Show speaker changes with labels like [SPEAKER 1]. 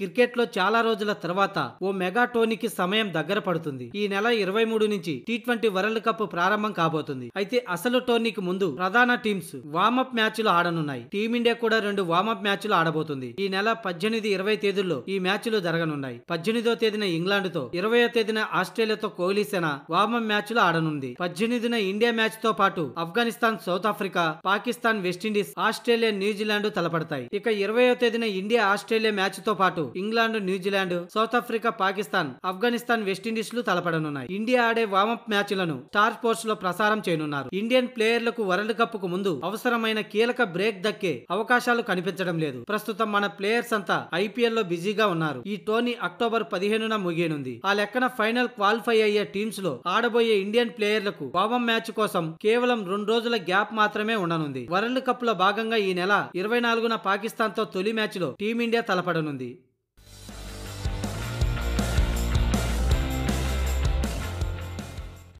[SPEAKER 1] క్రికెట్లో చాలా రోజుల తర్వాత ఓ మెగా టోర్నీకి సమయం దగ్గర పడుతుంది ఈ నెల ఇరవై మూడు నుంచి టీ ట్వంటీ వరల్డ్ కప్ ప్రారంభం కాబోతుంది అయితే అసలు టోర్నీకి ముందు ప్రధాన టీమ్స్ వార్మప్ మ్యాచ్లు ఆడనున్నాయి టీమిండియా కూడా రెండు వార్మప్ మ్యాచ్లు ఆడబోతుంది ఈ నెల పద్దెనిమిది ఇరవై తేదీల్లో ఈ మ్యాచ్లు జరగనున్నాయి పద్దెనిమిదో తేదీన ఇంగ్లాండ్తో ఇరవయో తేదీన ఆస్ట్రేలియాతో కోహ్లీ సేన వార్మప్ మ్యాచ్లు ఆడనుంది పద్దెనిమిదిన ఇండియా మ్యాచ్ తో పాటు Afghanistan South Africa Pakistan West Indies Australia New Zealand తలపడతాయి ఇక ఇరవయో తేదీన ఇండియా ఆస్ట్రేలియా మ్యాచ్ తో పాటు England New Zealand South Africa Pakistan Afghanistan West Indies లు తలపడనున్నాయి ఇండియా ఆడే వార్మప్ మ్యాచ్లను స్టార్ స్పోర్ట్స్ లో ప్రసారం చేయనున్నారు ఇండియన్ ప్లేయర్లకు వరల్డ్ కప్ కు ముందు అవసరమైన కీలక బ్రేక్ దక్కే అవకాశాలు కనిపించడం లేదు ప్రస్తుతం మన ప్లేయర్స్ అంతా ఐపీఎల్ లో బిజీగా ఉన్నారు ఈ టోర్నీ అక్టోబర్ పదిహేనున ముగియనుంది ఆ లెక్కన ఫైనల్ క్వాలిఫై అయ్యే టీమ్స్ లో ఆడబోయే ఇండియన్ ప్లేయర్లకు వామం మ్యాచ్ కోసం కేవలం రెండు రోజుల గ్యాప్ మాత్రమే ఉండనుంది వరల్డ్ కప్ లో భాగంగా ఈ నెల ఇరవై నాలుగున పాకిస్తాన్ తో తొలి మ్యాచ్ లో టీమిండియా తలపడనుంది